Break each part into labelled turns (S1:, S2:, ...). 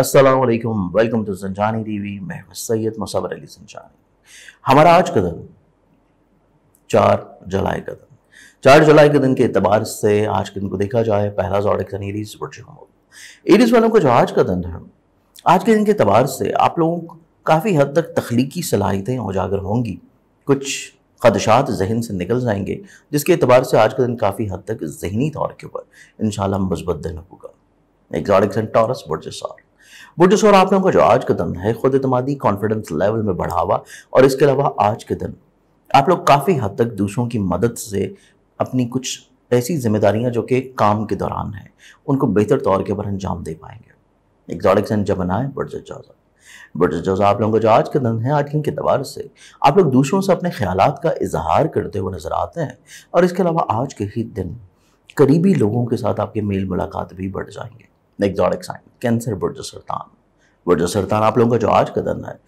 S1: Aslam welcome to Sanjani TV मैं सैयद मसावर अली संजानी हमारा आज का दिन चार जुलाई का दिन चार जुलाई के दिन के अतबार से आज के दिन को देखा जाए पहला जॉडिक एरीज एरीज वालों का जो आज का दिन है आज के दिन के अतबार से आप लोगों को काफ़ी हद तक तख्लीकी सलाहितें उजागर होंगी कुछ खदशात जहन से निकल जाएंगे जिसके अतबार से आज का दिन काफ़ी हद तक जहनी तौर के ऊपर इन शाला दिन होगा एग्जॉटिक्स एंड टॉरस बुर्जार बुट और आप लोगों का जो आज का दिन है खुद अतमादी कॉन्फिडेंस लेवल में बढ़ावा और इसके अलावा आज के दिन आप लोग काफ़ी हद तक दूसरों की मदद से अपनी कुछ ऐसी जिम्मेदारियां जो कि काम के दौरान हैं उनको बेहतर तौर के ऊपर अंजाम दे पाएंगे एग्जॉटिक्स जब बनाए बर्ज जाजा बट जो आप लोगों का जो आज का दिन है आज के इनके दबार से आप लोग दूसरों से अपने ख्याल का इजहार करते हुए नज़र आते हैं और इसके अलावा आज के ही दिन करीबी लोगों के साथ आपके मेल मुलाकात भी बढ़ जाएंगे एग्जॉटिक साइन कैंसर बुर्ज सरतान बुर्ज सरतान आप लोगों का जो आज का दिन है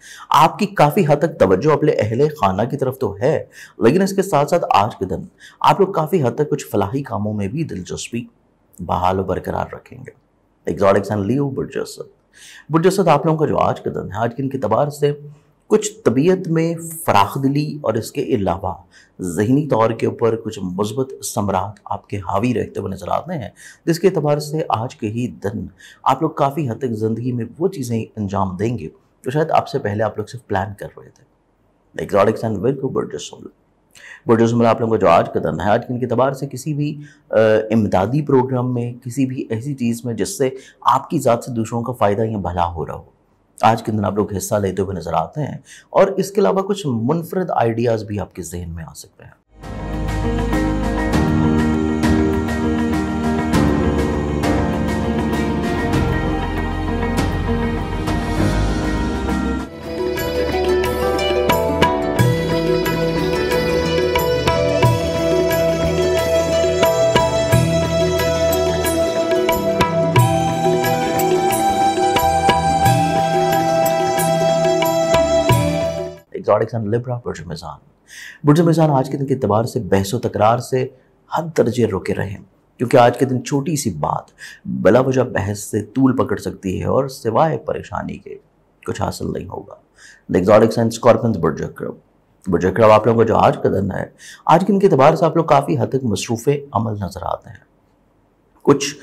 S1: आपकी काफ़ी हद तक तवज्जो अपने अहल खाना की तरफ तो है लेकिन इसके साथ साथ आज के दिन आप लोग काफ़ी हद तक कुछ फलाही कामों में भी दिलचस्पी बहाल बरकरार रखेंगे एग्जॉटिक साइन लियो बुर्जसद बुर्जसद आप लोगों का जो आज का दिन है आज के इनके तबार से कुछ तबीयत में फराख दिली और इसके अलावा जहनी तौर के ऊपर कुछ मुस्बत सम्राट आपके हावी रहते हुए नज़र आते हैं जिसके अतबार से आज के ही दिन आप लोग काफ़ी हद तक ज़िंदगी में वो चीज़ें अंजाम देंगे तो शायद आपसे पहले आप लोग सिर्फ प्लान कर रहे थे एग्जॉटिक्स एंड वेलकम आप लोगों का जो आज का दिन है आज के इनके तबार से किसी भी इमदादी प्रोग्राम में किसी भी ऐसी चीज़ में जिससे आपकी ज़ात से दूसरों का फ़ायदा या भला हो रहा हो आज के दिन आप लोग हिस्सा लेते हुए नज़र आते हैं और इसके अलावा कुछ मुनफरद आइडियाज़ भी आपके जहन में आ सकते हैं एक्जॉटिक्स एंड लिब्रा बुर्ज मिज़ान बुर्ज मिज़ान आज के दिन के अतबार से बहसो तकरार से हद दर्जे रुके रहे क्योंकि आज के दिन छोटी सी बात बला वजह बहस से तूल पकड़ सकती है और सिवाय परेशानी के कुछ हासिल नहीं होगा द एग्जॉटिक्स एंड स्कॉर्पियंस बुर्ज अक्रब बुर्ज अक्रब आप लोगों का जो आज का दिन है आज के दिन के अतबार से आप लोग काफ़ी हद तक मसरूफ़ अमल नज़र आते हैं कुछ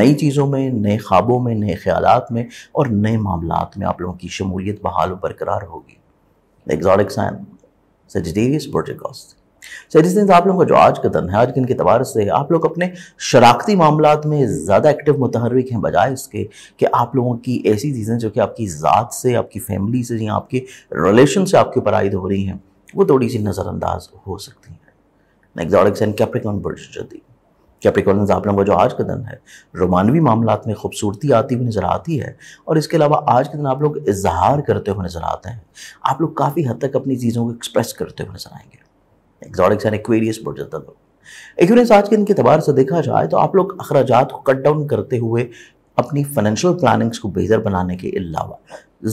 S1: नई चीज़ों में नए ख्वाबों में नए ख्याल में और नए मामलों में आप लोगों की शमूलियत बहाल बरकरार होगी एग्जॉटिक साइन सजिटेरियस प्रोटिकॉस्ट सजेशंस आप लोगों का जो आज का दिन है आज दिन के तबार से आप लोग अपने शराखती मामला में ज़्यादा एक्टिव मुतहरिक हैं बजाय इसके कि आप लोगों की ऐसी चीज़ें जो कि आपकी ज़ात से आपकी फैमिली से या आपके रिलेशन से आपके ऊपर आयद हो रही हैं वो थोड़ी सी नज़रअंदाज हो सकती हैं एग्जॉटिक्स एंड कैप्रिकॉन बर्ड कैप्रिकॉन आपने वो जो आज का दिन है रोमानवी मामला में खूबसूरती आती हुई नज़र आती है और इसके अलावा आज के दिन आप लोग इजहार करते हुए नज़र आते हैं आप लोग काफ़ी हद तक अपनी चीज़ों को एक्सप्रेस करते हुए नज़र आएंगे एंड एक्वेरियस बढ़ जाता था एक्वेरियस आज के दिन के अतबार से देखा जाए तो आप लोग अखराज को कट डाउन करते हुए अपनी फाइनेंशियल प्लानिंग्स को बेहतर बनाने के अलावा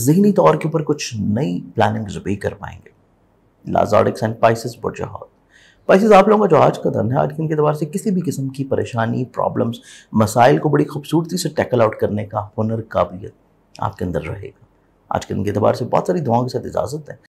S1: जहनी तौर के ऊपर कुछ नई प्लानिंग्स भी कर पाएंगे लाजॉडिक्स एंड पाइसिस जाओ वैसे आप लोगों का जो आज का धन है आज के इनके से किसी भी किस्म की परेशानी प्रॉब्लम्स मसाइल को बड़ी खूबसूरती से टैकल आउट करने का हुनर काबिलियत आपके अंदर रहेगा आज के दिन के से बहुत सारी दुआओं के साथ इजाज़त है